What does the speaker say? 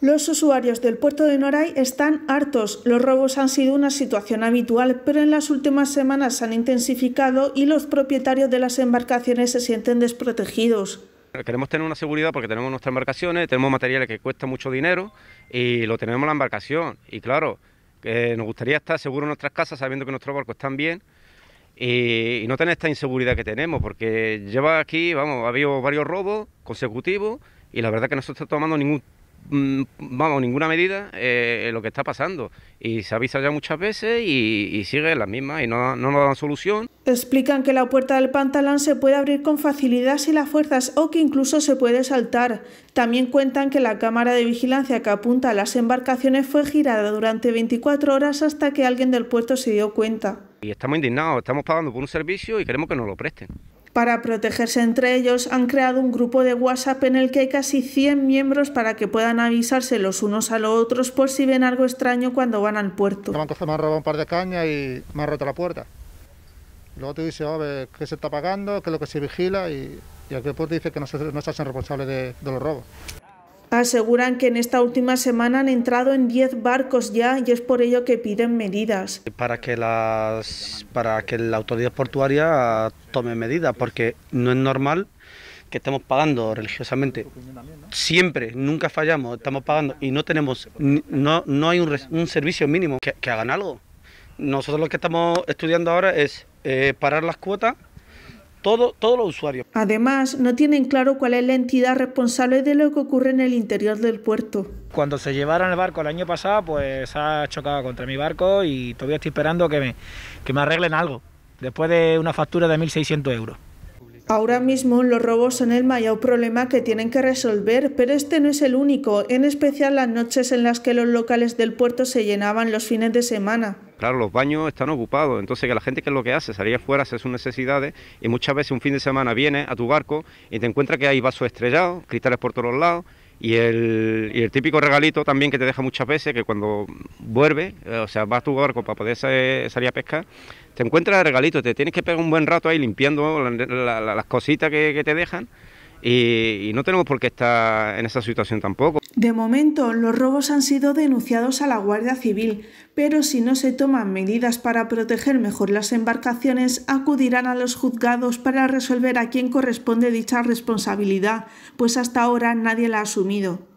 Los usuarios del puerto de Noray están hartos. Los robos han sido una situación habitual, pero en las últimas semanas se han intensificado y los propietarios de las embarcaciones se sienten desprotegidos. Queremos tener una seguridad porque tenemos nuestras embarcaciones, tenemos materiales que cuestan mucho dinero y lo tenemos la embarcación. Y claro, eh, nos gustaría estar seguros en nuestras casas sabiendo que nuestros barcos están bien y, no tener esta inseguridad que tenemos, porque lleva aquí, vamos, ha habido varios robos consecutivos y la verdad que no se está tomando ningún Mm, vamos, ninguna medida eh, lo que está pasando. Y se avisa ya muchas veces y, y sigue las mismas y no, no, nos dan solución. Explican que la puerta del pantalón se puede abrir con facilidad si las fuerzas o que incluso se puede saltar. También cuentan que la cámara de vigilancia que apunta a las embarcaciones fue girada durante 24 horas hasta que alguien del puerto se dio cuenta. Y estamos indignados, estamos pagando por un servicio y queremos que nos lo presten. Para protegerse entre ellos han creado un grupo de WhatsApp en el que hay casi 100 miembros para que puedan avisarse los unos a los otros por si ven algo extraño cuando van al puerto. Me han robado un par de cañas y me han roto la puerta. Luego te dice, a ver, ¿qué se está pagando? ¿Qué es lo que se vigila? Y, y el puerto dice que no se, no hacen responsables de, de los robos. Aseguran que en esta última semana han entrado en 10 barcos ya y es por ello que piden medidas. Para que, las, para que la autoridad portuaria tome medidas, porque no es normal que estemos pagando religiosamente. Siempre, nunca fallamos, estamos pagando y no tenemos, no, no hay un, servicio mínimo que, hagan algo. Nosotros lo que estamos estudiando ahora es eh, parar las cuotas todo, todos los usuarios. Además, no tienen claro cuál es la entidad responsable de lo que ocurre en el interior del puerto. Cuando se llevaron el barco el año pasado, pues ha chocado contra mi barco y todavía estoy esperando que que me arreglen algo, después de una factura de 1.600 euros. Ahora mismo los robos son el mayor problema que tienen que resolver, pero este no es el único, en especial las noches en las que los locales del puerto se llenaban los fines de semana. Claro, los baños están ocupados, entonces que la gente que es lo que hace, salir afuera, hacer sus necesidades y muchas veces un fin de semana viene a tu barco y te encuentras que hay vasos estrellados, cristales por todos lados y el, y el típico regalito también que te deja muchas veces, que cuando vuelve, eh, o sea, vas a tu barco para poder salir a pescar, te encuentras el regalito, te tienes que pegar un buen rato ahí limpiando las cositas que te dejan y, no tenemos por qué estar en esa situación tampoco. De momento, los robos han sido denunciados a la Guardia Civil, pero si no se toman medidas para proteger mejor las embarcaciones, acudirán a los juzgados para resolver a quién corresponde dicha responsabilidad, pues hasta ahora nadie la ha asumido.